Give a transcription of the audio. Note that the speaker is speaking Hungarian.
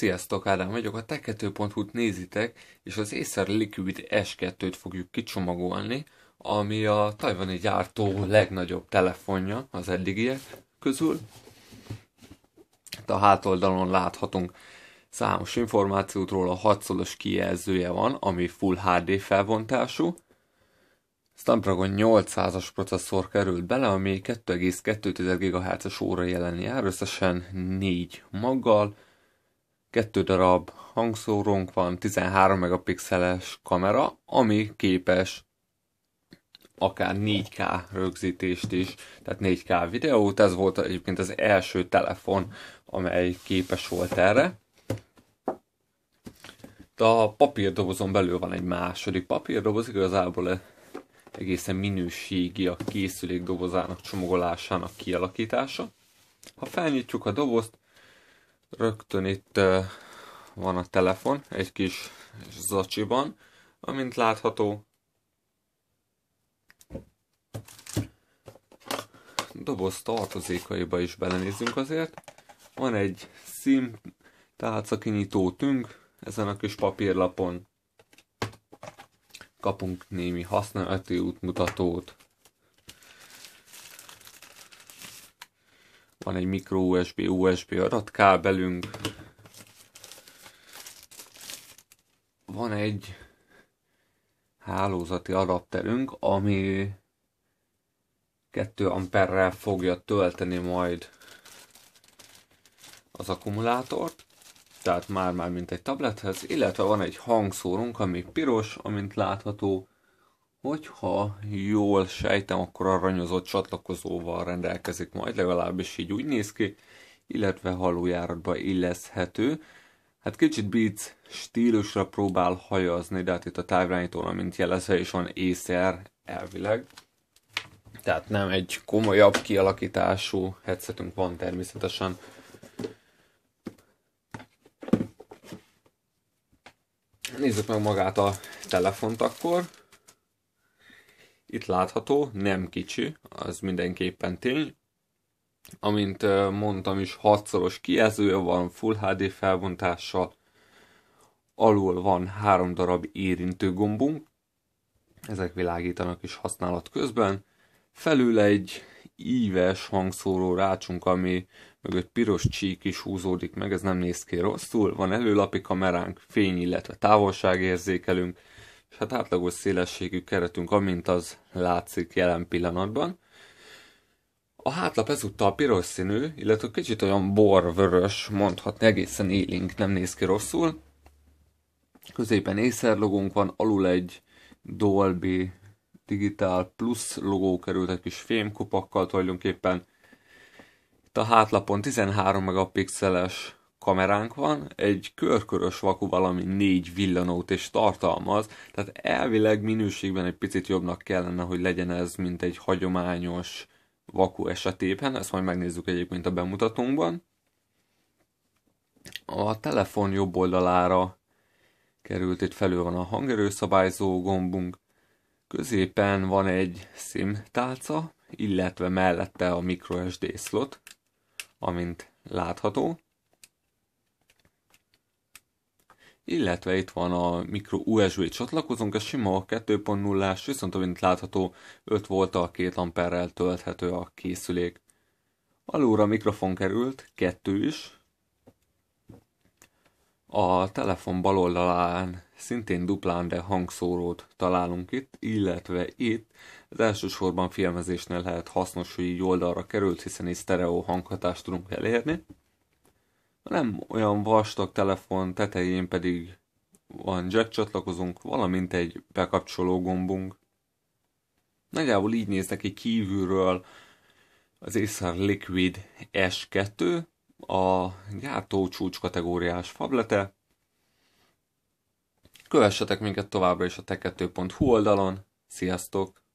Sziasztok, Ádám vagyok, a tech t nézitek, és az Acer Liquid S2-t fogjuk kicsomagolni, ami a tajvani gyártó legnagyobb telefonja az eddigiek közül. Itt a hátoldalon láthatunk számos információt róla, 6-szolos kijelzője van, ami Full HD felvontású. Snapdragon 800-as processzor került bele, ami 2,2 GHz-es óra jelen jár, összesen 4 maggal, Kettő darab hangszórónk van, 13 megapixeles kamera, ami képes akár 4K rögzítést is, tehát 4K videót. Ez volt egyébként az első telefon, amely képes volt erre. De a papírdobozon belül van egy második papírdoboz, igazából e- egészen minőségi a készülék dobozának csomagolásának kialakítása. Ha felnyitjuk a dobozt, Rögtön itt van a telefon, egy kis zacsiban, amint látható. Doboz tartozékaiba is belenézzünk azért. Van egy SIM tálca kinyitó tünk, ezen a kis papírlapon kapunk némi használati útmutatót, Van egy micro USB, USB adatkábelünk. Van egy hálózati adapterünk, ami 2 amperrel fogja tölteni majd az akkumulátort, tehát már-már mint egy tablethez, illetve van egy hangszórunk, ami piros, amint látható, Hogyha jól sejtem, akkor aranyozott csatlakozóval rendelkezik majd, legalábbis így úgy néz ki, illetve halójáratba illeszhető. Hát kicsit Beats stílusra próbál hajazni, de hát itt a távirányítón, mint jelezve is van észre elvileg. Tehát nem egy komolyabb kialakítású headsetünk van természetesen. Nézzük meg magát a telefont akkor. Itt látható, nem kicsi, az mindenképpen tény. Amint mondtam is, hatszoros kijelzője van, Full HD felbontással, alul van három darab érintő gombunk, ezek világítanak is használat közben, felül egy íves hangszóró rácsunk, ami mögött piros csík is húzódik meg, ez nem néz ki rosszul, van előlapi kameránk, fény, illetve távolságérzékelünk, és hát átlagos szélességű keretünk, amint az látszik jelen pillanatban. A hátlap ezúttal piros színű, illetve kicsit olyan borvörös, mondhatni egészen élénk, nem néz ki rosszul. Középen Acer logónk van, alul egy Dolby Digital Plus logó került egy kis fémkopakkal tulajdonképpen. Itt a hátlapon 13 megapixeles kameránk van, egy körkörös vaku valami négy villanót és tartalmaz, tehát elvileg minőségben egy picit jobbnak kellene, hogy legyen ez, mint egy hagyományos vaku esetében, ezt majd megnézzük egyébként a bemutatónkban. A telefon jobb oldalára került, itt felül van a hangerőszabályzó gombunk, középen van egy SIM tálca, illetve mellette a microSD slot, amint látható illetve itt van a mikro USB csatlakozónk, a sima 2.0-ás, viszont amint látható 5 a 2 amperrel tölthető a készülék. Alulra mikrofon került, kettő is. A telefon bal oldalán szintén duplán, de hangszórót találunk itt, illetve itt az elsősorban filmezésnél lehet hasznos, hogy így oldalra került, hiszen itt sztereó hanghatást tudunk elérni nem olyan vastag telefon tetején pedig van jack csatlakozónk, valamint egy bekapcsoló gombunk. Nagyjából így néz neki kívülről az Acer Liquid S2, a gyártó csúcs kategóriás fablete. Kövessetek minket továbbra is a te 2hu oldalon. Sziasztok!